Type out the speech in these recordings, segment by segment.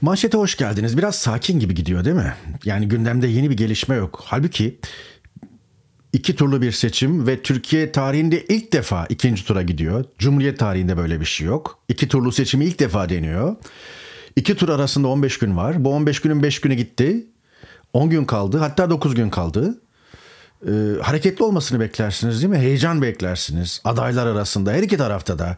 Manşete hoş geldiniz. Biraz sakin gibi gidiyor değil mi? Yani gündemde yeni bir gelişme yok. Halbuki iki turlu bir seçim ve Türkiye tarihinde ilk defa ikinci tura gidiyor. Cumhuriyet tarihinde böyle bir şey yok. İki turlu seçimi ilk defa deniyor. İki tur arasında 15 gün var. Bu 15 günün 5 günü gitti. 10 gün kaldı. Hatta 9 gün kaldı. Ee, hareketli olmasını beklersiniz değil mi? Heyecan beklersiniz. Adaylar arasında her iki tarafta da.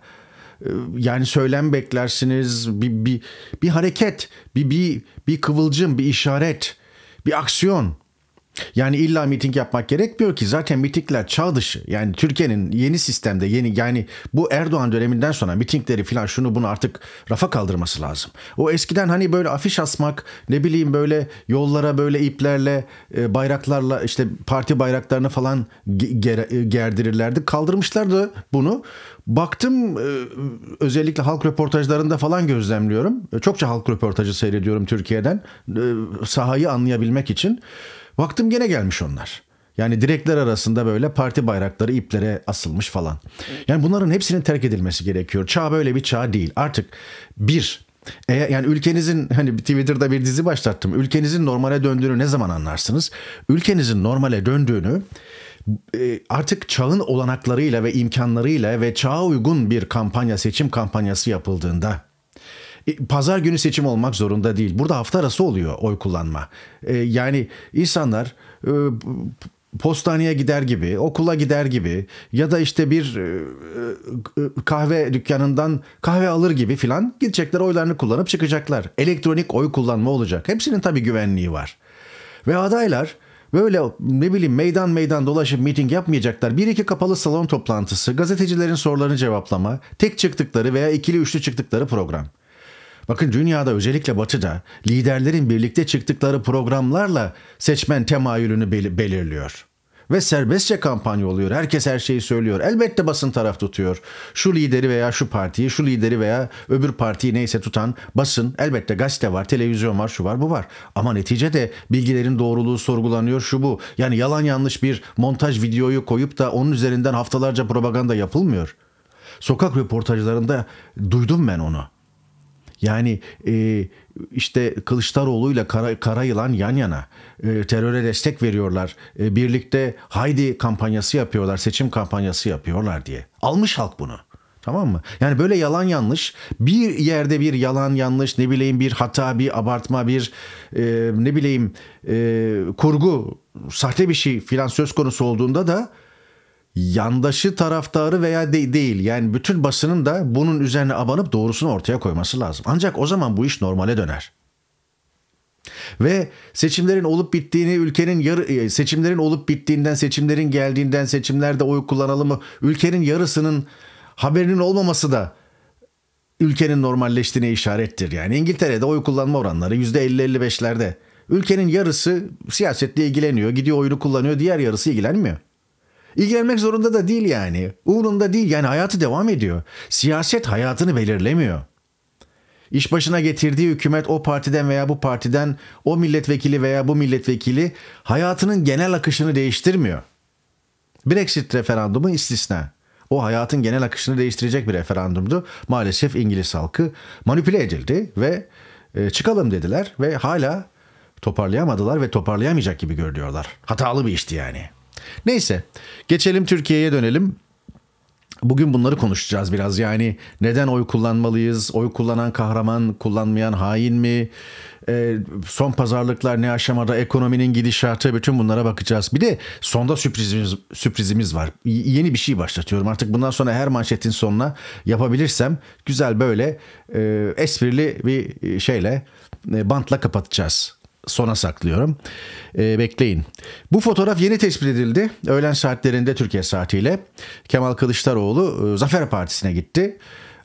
Ee, yani söylem beklersiniz bir bir bir hareket, bir bir bir kıvılcım, bir işaret, bir aksiyon. Yani illa miting yapmak gerekmiyor ki zaten mitingler çağ dışı. Yani Türkiye'nin yeni sistemde yeni yani bu Erdoğan döneminden sonra mitingleri filan şunu bunu artık rafa kaldırması lazım. O eskiden hani böyle afiş asmak ne bileyim böyle yollara böyle iplerle e, bayraklarla işte parti bayraklarını falan ger- gerdirirlerdi. Kaldırmışlardı bunu. Baktım e, özellikle halk röportajlarında falan gözlemliyorum. E, çokça halk röportajı seyrediyorum Türkiye'den e, sahayı anlayabilmek için. Baktım gene gelmiş onlar. Yani direkler arasında böyle parti bayrakları iplere asılmış falan. Yani bunların hepsinin terk edilmesi gerekiyor. Çağ böyle bir çağ değil. Artık bir eğer yani ülkenizin hani Twitter'da bir dizi başlattım. Ülkenizin normale döndüğünü ne zaman anlarsınız? Ülkenizin normale döndüğünü e, artık çağın olanaklarıyla ve imkanlarıyla ve çağa uygun bir kampanya seçim kampanyası yapıldığında e, pazar günü seçim olmak zorunda değil. Burada hafta arası oluyor oy kullanma. E, yani insanlar postaneye gider gibi, okula gider gibi ya da işte bir kahve dükkanından kahve alır gibi filan gidecekler oylarını kullanıp çıkacaklar. Elektronik oy kullanma olacak. Hepsinin tabii güvenliği var. Ve adaylar Böyle ne bileyim meydan meydan dolaşıp miting yapmayacaklar. Bir iki kapalı salon toplantısı, gazetecilerin sorularını cevaplama, tek çıktıkları veya ikili üçlü çıktıkları program. Bakın dünyada özellikle batıda liderlerin birlikte çıktıkları programlarla seçmen temayülünü bel- belirliyor ve serbestçe kampanya oluyor. Herkes her şeyi söylüyor. Elbette basın taraf tutuyor. Şu lideri veya şu partiyi, şu lideri veya öbür partiyi neyse tutan basın. Elbette gazete var, televizyon var, şu var, bu var. Ama neticede bilgilerin doğruluğu sorgulanıyor, şu bu. Yani yalan yanlış bir montaj videoyu koyup da onun üzerinden haftalarca propaganda yapılmıyor. Sokak röportajlarında duydum ben onu. Yani e, işte ile Kara, Yılan yan yana e, teröre destek veriyorlar. E, birlikte haydi kampanyası yapıyorlar, seçim kampanyası yapıyorlar diye. Almış halk bunu. Tamam mı? Yani böyle yalan yanlış bir yerde bir yalan yanlış ne bileyim bir hata bir abartma bir e, ne bileyim e, kurgu sahte bir şey filan söz konusu olduğunda da yandaşı taraftarı veya de- değil yani bütün basının da bunun üzerine abanıp doğrusunu ortaya koyması lazım. Ancak o zaman bu iş normale döner. Ve seçimlerin olup bittiğini ülkenin yarı e, seçimlerin olup bittiğinden seçimlerin geldiğinden seçimlerde oy kullanalımı ülkenin yarısının haberinin olmaması da ülkenin normalleştiğine işarettir. Yani İngiltere'de oy kullanma oranları %50-55'lerde. Ülkenin yarısı siyasetle ilgileniyor, gidiyor oyunu kullanıyor, diğer yarısı ilgilenmiyor. İlgilenmek zorunda da değil yani. Uğrunda değil yani hayatı devam ediyor. Siyaset hayatını belirlemiyor. İş başına getirdiği hükümet o partiden veya bu partiden o milletvekili veya bu milletvekili hayatının genel akışını değiştirmiyor. Brexit referandumu istisna. O hayatın genel akışını değiştirecek bir referandumdu. Maalesef İngiliz halkı manipüle edildi ve e, çıkalım dediler ve hala toparlayamadılar ve toparlayamayacak gibi görüyorlar. Hatalı bir işti yani. Neyse geçelim Türkiye'ye dönelim. Bugün bunları konuşacağız biraz. Yani neden oy kullanmalıyız? Oy kullanan kahraman, kullanmayan hain mi? E, son pazarlıklar ne aşamada? Ekonominin gidişatı bütün bunlara bakacağız. Bir de sonda sürprizimiz sürprizimiz var. Y- yeni bir şey başlatıyorum. Artık bundan sonra her manşetin sonuna yapabilirsem güzel böyle e, esprili bir e, şeyle e, bantla kapatacağız sona saklıyorum. E, bekleyin. Bu fotoğraf yeni tespit edildi. Öğlen saatlerinde Türkiye saatiyle Kemal Kılıçdaroğlu e, Zafer Partisi'ne gitti.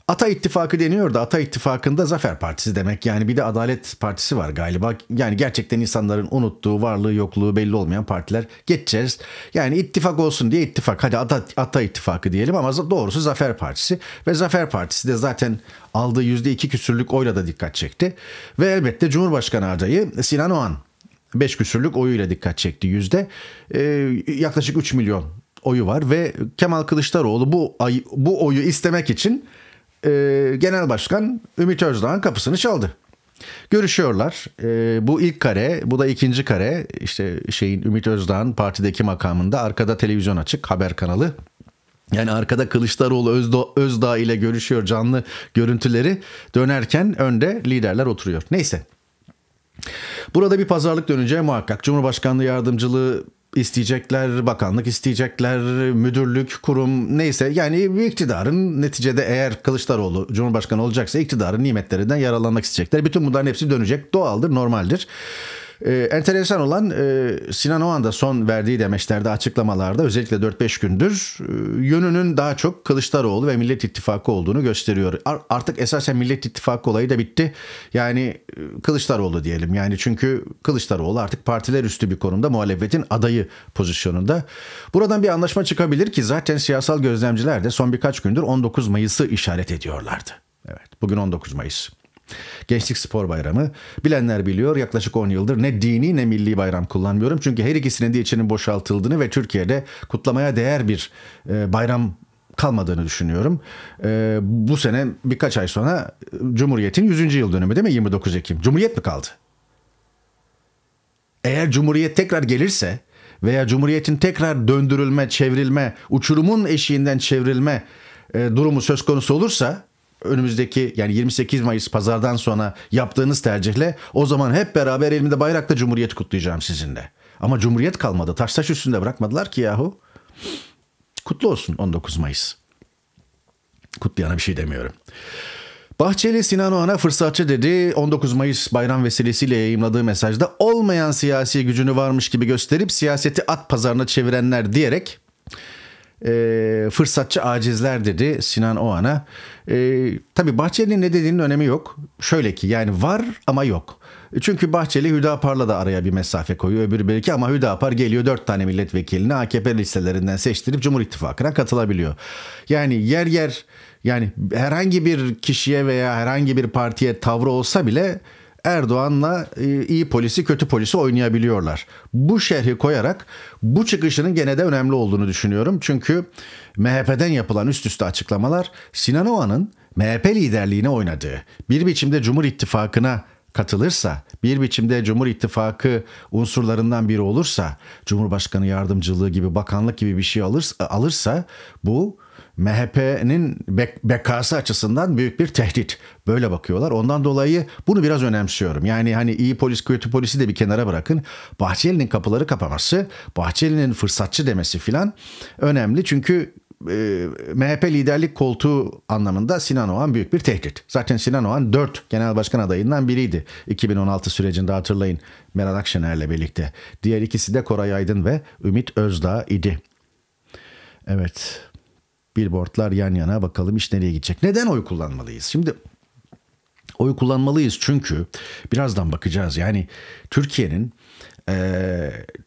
Ata İttifakı deniyordu. Ata İttifakı'nda Zafer Partisi demek. Yani bir de Adalet Partisi var galiba. Yani gerçekten insanların unuttuğu varlığı yokluğu belli olmayan partiler geçeceğiz. Yani ittifak olsun diye ittifak. Hadi Ata, Ata İttifakı diyelim ama doğrusu Zafer Partisi. Ve Zafer Partisi de zaten aldığı yüzde iki küsürlük oyla da dikkat çekti. Ve elbette Cumhurbaşkanı adayı Sinan Oğan 5 küsürlük oyuyla dikkat çekti yüzde. Ee, yaklaşık 3 milyon oyu var ve Kemal Kılıçdaroğlu bu ay, bu oyu istemek için e, Genel Başkan Ümit Özdağ'ın kapısını çaldı. Görüşüyorlar. E, bu ilk kare, bu da ikinci kare. İşte şeyin Ümit Özdağ'ın partideki makamında arkada televizyon açık, haber kanalı. Yani arkada Kılıçdaroğlu Özdo, Özdağ ile görüşüyor canlı görüntüleri dönerken önde liderler oturuyor. Neyse. Burada bir pazarlık döneceği muhakkak. Cumhurbaşkanlığı yardımcılığı isteyecekler, bakanlık isteyecekler, müdürlük, kurum neyse yani bir iktidarın neticede eğer Kılıçdaroğlu Cumhurbaşkanı olacaksa iktidarın nimetlerinden yararlanmak isteyecekler. Bütün bunların hepsi dönecek. Doğaldır, normaldir. E, enteresan olan e, Sinan Oğan da son verdiği demeçlerde açıklamalarda özellikle 4-5 gündür e, yönünün daha çok Kılıçdaroğlu ve Millet İttifakı olduğunu gösteriyor. Ar- artık esasen Millet İttifakı olayı da bitti. Yani e, Kılıçdaroğlu diyelim. Yani çünkü Kılıçdaroğlu artık partiler üstü bir konumda muhalefetin adayı pozisyonunda. Buradan bir anlaşma çıkabilir ki zaten siyasal gözlemciler de son birkaç gündür 19 Mayıs'ı işaret ediyorlardı. Evet bugün 19 Mayıs. Gençlik Spor Bayramı. Bilenler biliyor yaklaşık 10 yıldır ne dini ne milli bayram kullanmıyorum. Çünkü her ikisinin de içinin boşaltıldığını ve Türkiye'de kutlamaya değer bir e, bayram kalmadığını düşünüyorum. E, bu sene birkaç ay sonra Cumhuriyet'in 100. yıl dönümü değil mi 29 Ekim? Cumhuriyet mi kaldı? Eğer Cumhuriyet tekrar gelirse veya Cumhuriyet'in tekrar döndürülme, çevrilme, uçurumun eşiğinden çevrilme e, durumu söz konusu olursa önümüzdeki yani 28 Mayıs pazardan sonra yaptığınız tercihle o zaman hep beraber elimde bayrakla Cumhuriyet kutlayacağım sizinle. Ama Cumhuriyet kalmadı. Taş taş üstünde bırakmadılar ki yahu. Kutlu olsun 19 Mayıs. Kutlayana bir şey demiyorum. Bahçeli Sinan Oğan'a fırsatçı dedi. 19 Mayıs bayram vesilesiyle yayımladığı mesajda olmayan siyasi gücünü varmış gibi gösterip siyaseti at pazarına çevirenler diyerek e, fırsatçı acizler dedi Sinan Oğan'a. E, tabii Bahçeli'nin ne dediğinin önemi yok. Şöyle ki yani var ama yok. Çünkü Bahçeli Hüdapar'la da araya bir mesafe koyuyor öbürü belki ama Hüdapar geliyor dört tane milletvekilini AKP listelerinden seçtirip Cumhur İttifakı'na katılabiliyor. Yani yer yer yani herhangi bir kişiye veya herhangi bir partiye tavrı olsa bile Erdoğan'la e, iyi polisi kötü polisi oynayabiliyorlar. Bu şerhi koyarak bu çıkışının gene de önemli olduğunu düşünüyorum. Çünkü MHP'den yapılan üst üste açıklamalar Sinan Oğan'ın MHP liderliğine oynadığı, bir biçimde Cumhur İttifakı'na katılırsa, bir biçimde Cumhur İttifakı unsurlarından biri olursa, Cumhurbaşkanı yardımcılığı gibi, bakanlık gibi bir şey alırsa, alırsa bu MHP'nin bek- bekası açısından büyük bir tehdit. Böyle bakıyorlar. Ondan dolayı bunu biraz önemsiyorum. Yani hani iyi polis kötü polisi de bir kenara bırakın. Bahçeli'nin kapıları kapaması, Bahçeli'nin fırsatçı demesi filan önemli. Çünkü e, MHP liderlik koltuğu anlamında Sinan Oğan büyük bir tehdit. Zaten Sinan Oğan 4 genel başkan adayından biriydi. 2016 sürecinde hatırlayın Meral Akşener'le birlikte. Diğer ikisi de Koray Aydın ve Ümit Özdağ idi. Evet Billboardlar yan yana bakalım iş nereye gidecek. Neden oy kullanmalıyız? Şimdi oy kullanmalıyız çünkü birazdan bakacağız. Yani Türkiye'nin e,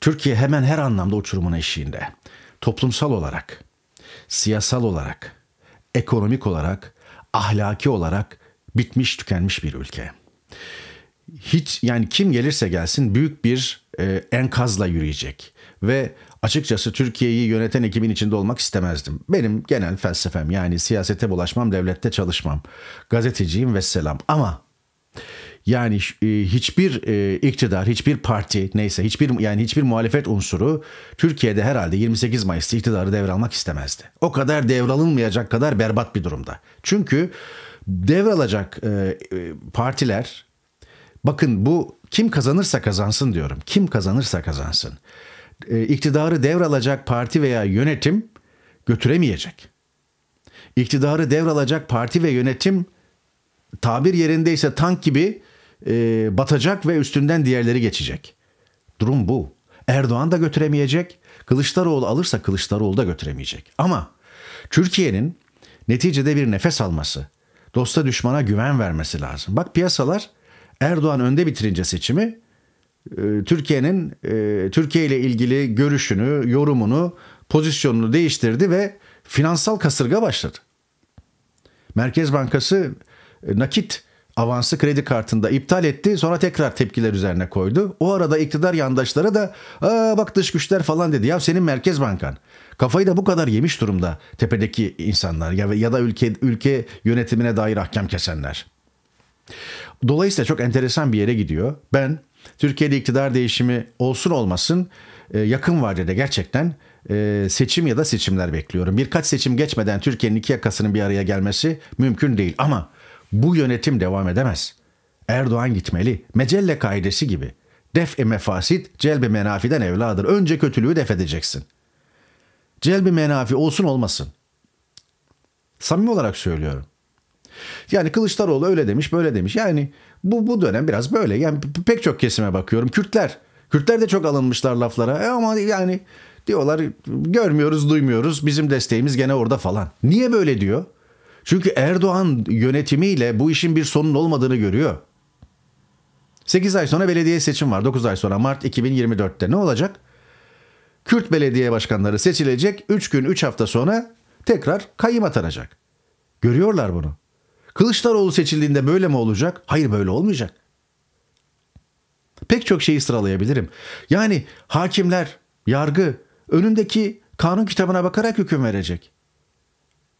Türkiye hemen her anlamda uçurumun eşiğinde. Toplumsal olarak, siyasal olarak, ekonomik olarak, ahlaki olarak bitmiş tükenmiş bir ülke hiç yani kim gelirse gelsin büyük bir e, enkazla yürüyecek ve açıkçası Türkiye'yi yöneten ekibin içinde olmak istemezdim. Benim genel felsefem yani siyasete bulaşmam, devlette çalışmam. Gazeteciyim ve selam ama yani e, hiçbir e, iktidar, hiçbir parti neyse hiçbir yani hiçbir muhalefet unsuru Türkiye'de herhalde 28 Mayıs'ta iktidarı devralmak istemezdi. O kadar devralınmayacak kadar berbat bir durumda. Çünkü devralacak e, e partiler Bakın bu kim kazanırsa kazansın diyorum. Kim kazanırsa kazansın. E, iktidarı devralacak parti veya yönetim götüremeyecek. İktidarı devralacak parti ve yönetim tabir yerindeyse tank gibi e, batacak ve üstünden diğerleri geçecek. Durum bu. Erdoğan da götüremeyecek. Kılıçdaroğlu alırsa Kılıçdaroğlu da götüremeyecek. Ama Türkiye'nin neticede bir nefes alması, dosta düşmana güven vermesi lazım. Bak piyasalar Erdoğan önde bitirince seçimi e, Türkiye'nin e, Türkiye ile ilgili görüşünü, yorumunu, pozisyonunu değiştirdi ve finansal kasırga başladı. Merkez Bankası e, nakit avansı kredi kartında iptal etti. Sonra tekrar tepkiler üzerine koydu. O arada iktidar yandaşları da Aa, bak dış güçler falan dedi. Ya senin merkez bankan. Kafayı da bu kadar yemiş durumda tepedeki insanlar ya, ya da ülke ülke yönetimine dair ahkam kesenler. Dolayısıyla çok enteresan bir yere gidiyor. Ben Türkiye'de iktidar değişimi olsun olmasın e, yakın vadede gerçekten e, seçim ya da seçimler bekliyorum. Birkaç seçim geçmeden Türkiye'nin iki yakasının bir araya gelmesi mümkün değil ama bu yönetim devam edemez. Erdoğan gitmeli. Mecelle kaidesi gibi. Def-i mefasit, celbi menafiden evladır. Önce kötülüğü def edeceksin. Celbi menafi olsun olmasın. Samimi olarak söylüyorum. Yani Kılıçdaroğlu öyle demiş böyle demiş. Yani bu, bu dönem biraz böyle. Yani pek çok kesime bakıyorum. Kürtler. Kürtler de çok alınmışlar laflara. E ama yani diyorlar görmüyoruz duymuyoruz. Bizim desteğimiz gene orada falan. Niye böyle diyor? Çünkü Erdoğan yönetimiyle bu işin bir sonun olmadığını görüyor. 8 ay sonra belediye seçim var. 9 ay sonra Mart 2024'te ne olacak? Kürt belediye başkanları seçilecek. 3 gün 3 hafta sonra tekrar kayyım atanacak. Görüyorlar bunu. Kılıçdaroğlu seçildiğinde böyle mi olacak? Hayır böyle olmayacak. Pek çok şeyi sıralayabilirim. Yani hakimler, yargı önündeki kanun kitabına bakarak hüküm verecek.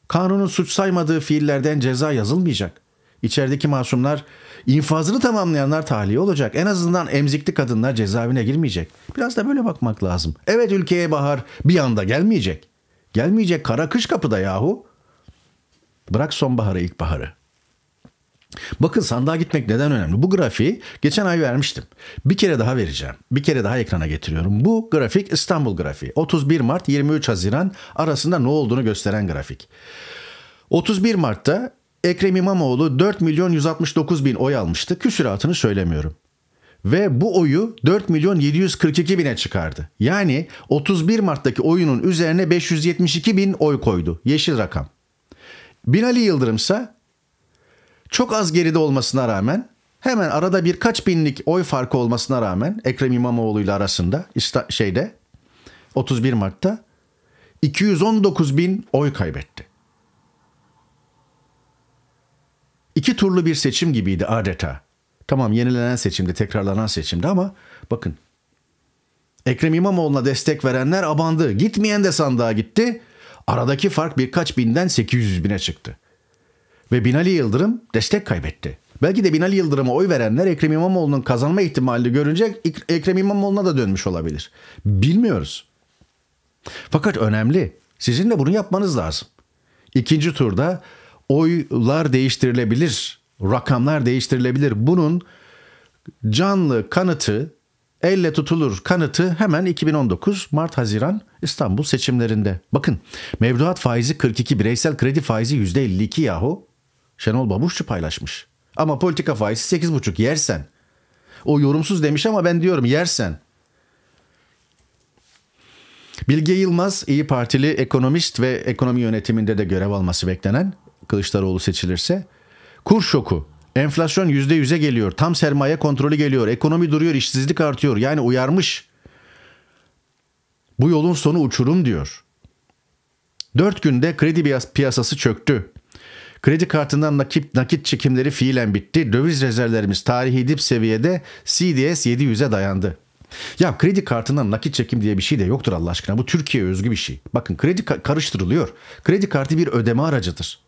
Kanunun suç saymadığı fiillerden ceza yazılmayacak. İçerideki masumlar, infazını tamamlayanlar tahliye olacak. En azından emzikli kadınlar cezaevine girmeyecek. Biraz da böyle bakmak lazım. Evet ülkeye bahar bir anda gelmeyecek. Gelmeyecek kara kış kapıda yahu. Bırak sonbaharı ilkbaharı. Bakın sandığa gitmek neden önemli? Bu grafiği geçen ay vermiştim. Bir kere daha vereceğim. Bir kere daha ekrana getiriyorum. Bu grafik İstanbul grafiği. 31 Mart 23 Haziran arasında ne olduğunu gösteren grafik. 31 Mart'ta Ekrem İmamoğlu 4 milyon 169 bin oy almıştı. Küsüratını söylemiyorum. Ve bu oyu 4 milyon 742 bine çıkardı. Yani 31 Mart'taki oyunun üzerine 572 bin oy koydu. Yeşil rakam. Binali Yıldırım ise çok az geride olmasına rağmen hemen arada birkaç binlik oy farkı olmasına rağmen Ekrem İmamoğlu ile arasında şeyde 31 Mart'ta 219 bin oy kaybetti. İki turlu bir seçim gibiydi adeta. Tamam yenilenen seçimde, tekrarlanan seçimde ama bakın. Ekrem İmamoğlu'na destek verenler abandı. Gitmeyen de sandığa gitti. Aradaki fark birkaç binden 800 bine çıktı. Ve Binali Yıldırım destek kaybetti. Belki de Binali Yıldırım'a oy verenler Ekrem İmamoğlu'nun kazanma ihtimalini görünce Ekrem İmamoğlu'na da dönmüş olabilir. Bilmiyoruz. Fakat önemli. Sizin de bunu yapmanız lazım. İkinci turda oylar değiştirilebilir, rakamlar değiştirilebilir. Bunun canlı kanıtı, elle tutulur kanıtı hemen 2019 Mart-Haziran İstanbul seçimlerinde. Bakın mevduat faizi 42, bireysel kredi faizi %52 yahu. Şenol Babuşçu paylaşmış. Ama politika faizi 8,5 yersen. O yorumsuz demiş ama ben diyorum yersen. Bilge Yılmaz İyi Partili ekonomist ve ekonomi yönetiminde de görev alması beklenen Kılıçdaroğlu seçilirse kur şoku enflasyon %100'e geliyor tam sermaye kontrolü geliyor ekonomi duruyor işsizlik artıyor yani uyarmış bu yolun sonu uçurum diyor. Dört günde kredi piyasası çöktü. Kredi kartından nakit, nakit çekimleri fiilen bitti. Döviz rezervlerimiz tarihi dip seviyede CDS 700'e dayandı. Ya kredi kartından nakit çekim diye bir şey de yoktur Allah aşkına. Bu Türkiye özgü bir şey. Bakın kredi ka- karıştırılıyor. Kredi kartı bir ödeme aracıdır.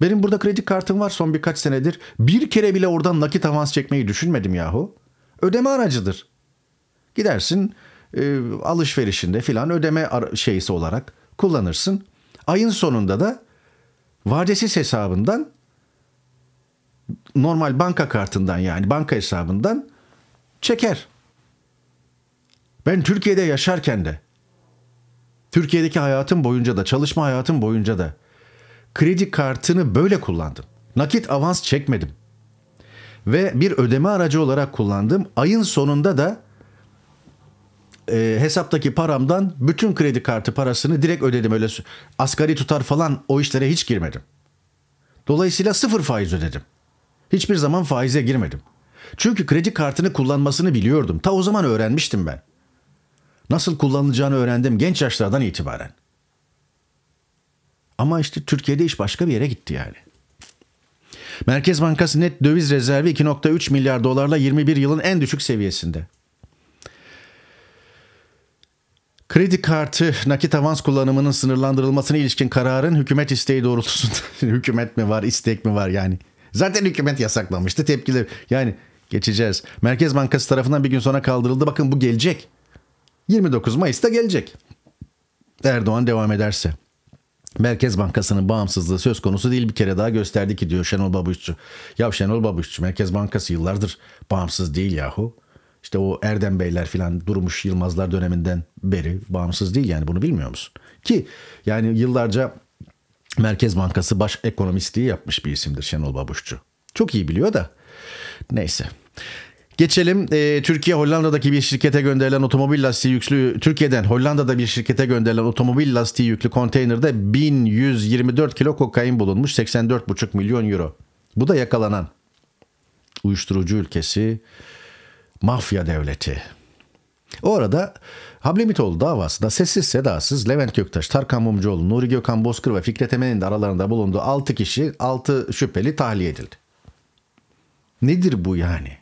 Benim burada kredi kartım var son birkaç senedir. Bir kere bile oradan nakit avans çekmeyi düşünmedim yahu. Ödeme aracıdır. Gidersin e, alışverişinde filan ödeme şeysi olarak kullanırsın. Ayın sonunda da vadesiz hesabından normal banka kartından yani banka hesabından çeker. Ben Türkiye'de yaşarken de Türkiye'deki hayatım boyunca da çalışma hayatım boyunca da kredi kartını böyle kullandım. Nakit avans çekmedim. Ve bir ödeme aracı olarak kullandım. Ayın sonunda da e, hesaptaki paramdan bütün kredi kartı parasını direkt ödedim öyle asgari tutar falan o işlere hiç girmedim. Dolayısıyla sıfır faiz ödedim. Hiçbir zaman faize girmedim. Çünkü kredi kartını kullanmasını biliyordum. Ta o zaman öğrenmiştim ben. Nasıl kullanılacağını öğrendim genç yaşlardan itibaren. Ama işte Türkiye'de iş başka bir yere gitti yani. Merkez Bankası net döviz rezervi 2.3 milyar dolarla 21 yılın en düşük seviyesinde. Kredi kartı nakit avans kullanımının sınırlandırılmasına ilişkin kararın hükümet isteği doğrultusunda hükümet mi var istek mi var yani. Zaten hükümet yasaklamıştı tepkiler yani geçeceğiz. Merkez Bankası tarafından bir gün sonra kaldırıldı bakın bu gelecek. 29 Mayıs'ta gelecek. Erdoğan devam ederse. Merkez Bankası'nın bağımsızlığı söz konusu değil bir kere daha gösterdi ki diyor Şenol Babuşçu. Ya Şenol Babuşçu Merkez Bankası yıllardır bağımsız değil yahu. İşte o Erdem Beyler filan durmuş Yılmazlar döneminden beri bağımsız değil yani bunu bilmiyor musun? Ki yani yıllarca Merkez Bankası baş ekonomistliği yapmış bir isimdir Şenol Babuşçu. Çok iyi biliyor da neyse. Geçelim e, Türkiye Hollanda'daki bir şirkete gönderilen otomobil lastiği yüklü Türkiye'den Hollanda'da bir şirkete gönderilen otomobil lastiği yüklü konteynerde 1124 kilo kokain bulunmuş 84,5 milyon euro. Bu da yakalanan uyuşturucu ülkesi mafya devleti. O arada Hablemitoğlu davasında sessiz sedasız Levent Göktaş, Tarkan Mumcuoğlu, Nuri Gökhan Bozkır ve Fikret Emen'in de aralarında bulunduğu 6 kişi 6 şüpheli tahliye edildi. Nedir bu yani?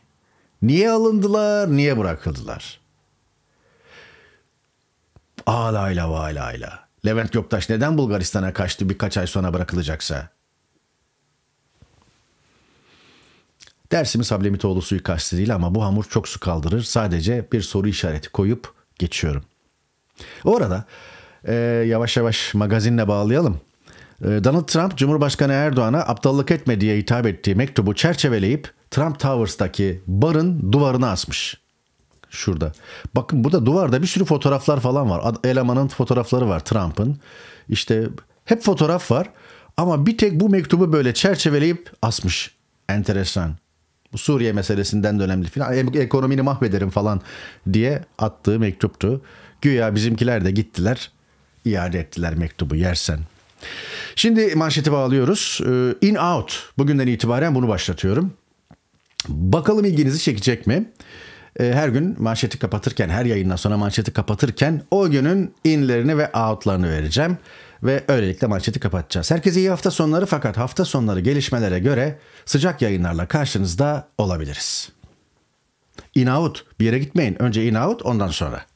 Niye alındılar, niye bırakıldılar? Ağlayla vaylayla. Levent Göktaş neden Bulgaristan'a kaçtı birkaç ay sonra bırakılacaksa? Dersimiz Hablemitoğlu suikastı değil ama bu hamur çok su kaldırır. Sadece bir soru işareti koyup geçiyorum. Orada e, yavaş yavaş magazinle bağlayalım. E, Donald Trump Cumhurbaşkanı Erdoğan'a aptallık etme diye hitap ettiği mektubu çerçeveleyip Trump Towers'taki barın duvarına asmış. Şurada. Bakın burada duvarda bir sürü fotoğraflar falan var. Elemanın fotoğrafları var Trump'ın. İşte hep fotoğraf var ama bir tek bu mektubu böyle çerçeveleyip asmış. Enteresan. Suriye meselesinden de önemli filan. E, ekonomini mahvederim falan diye attığı mektuptu. Güya bizimkiler de gittiler. iade ettiler mektubu yersen. Şimdi manşeti bağlıyoruz. Ee, In Out. Bugünden itibaren bunu başlatıyorum. Bakalım ilginizi çekecek mi? Ee, her gün manşeti kapatırken, her yayından sonra manşeti kapatırken o günün inlerini ve outlarını vereceğim ve öylelikle manşeti kapatacağız. Herkese iyi hafta sonları fakat hafta sonları gelişmelere göre sıcak yayınlarla karşınızda olabiliriz. İnaut bir yere gitmeyin. Önce inaut ondan sonra.